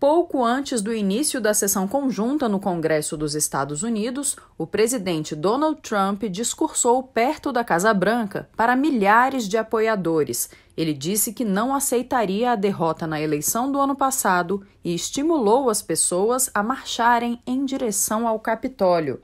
Pouco antes do início da sessão conjunta no Congresso dos Estados Unidos, o presidente Donald Trump discursou perto da Casa Branca para milhares de apoiadores. Ele disse que não aceitaria a derrota na eleição do ano passado e estimulou as pessoas a marcharem em direção ao Capitólio.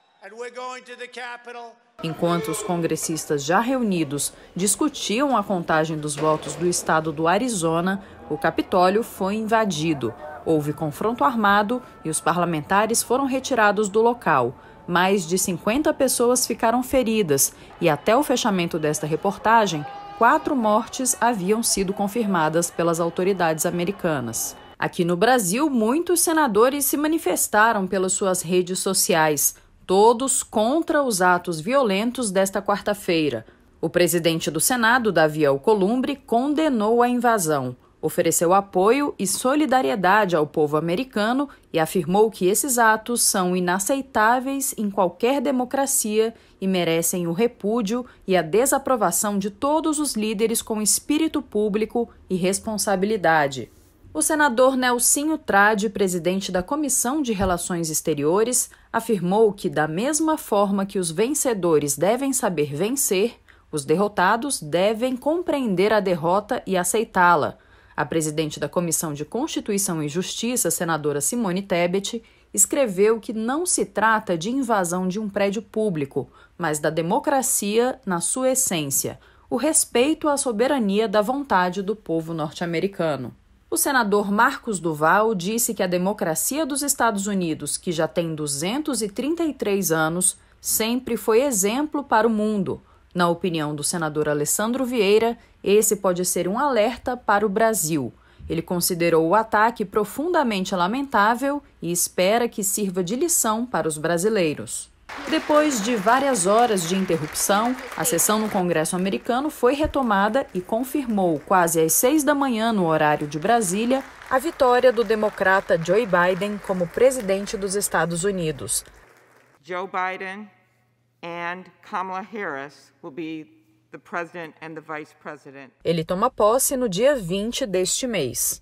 Enquanto os congressistas já reunidos discutiam a contagem dos votos do estado do Arizona, o Capitólio foi invadido. Houve confronto armado e os parlamentares foram retirados do local. Mais de 50 pessoas ficaram feridas e, até o fechamento desta reportagem, quatro mortes haviam sido confirmadas pelas autoridades americanas. Aqui no Brasil, muitos senadores se manifestaram pelas suas redes sociais, todos contra os atos violentos desta quarta-feira. O presidente do Senado, Davi Alcolumbre, condenou a invasão ofereceu apoio e solidariedade ao povo americano e afirmou que esses atos são inaceitáveis em qualquer democracia e merecem o repúdio e a desaprovação de todos os líderes com espírito público e responsabilidade. O senador Nelsinho Trade, presidente da Comissão de Relações Exteriores, afirmou que, da mesma forma que os vencedores devem saber vencer, os derrotados devem compreender a derrota e aceitá-la. A presidente da Comissão de Constituição e Justiça, senadora Simone Tebet, escreveu que não se trata de invasão de um prédio público, mas da democracia na sua essência, o respeito à soberania da vontade do povo norte-americano. O senador Marcos Duval disse que a democracia dos Estados Unidos, que já tem 233 anos, sempre foi exemplo para o mundo na opinião do senador Alessandro Vieira, esse pode ser um alerta para o Brasil. Ele considerou o ataque profundamente lamentável e espera que sirva de lição para os brasileiros. Depois de várias horas de interrupção, a sessão no Congresso americano foi retomada e confirmou, quase às seis da manhã, no horário de Brasília, a vitória do democrata Joe Biden como presidente dos Estados Unidos. Joe Biden and Kamala Harris will be the president and the vice president. Ele toma posse no dia 20 deste mês.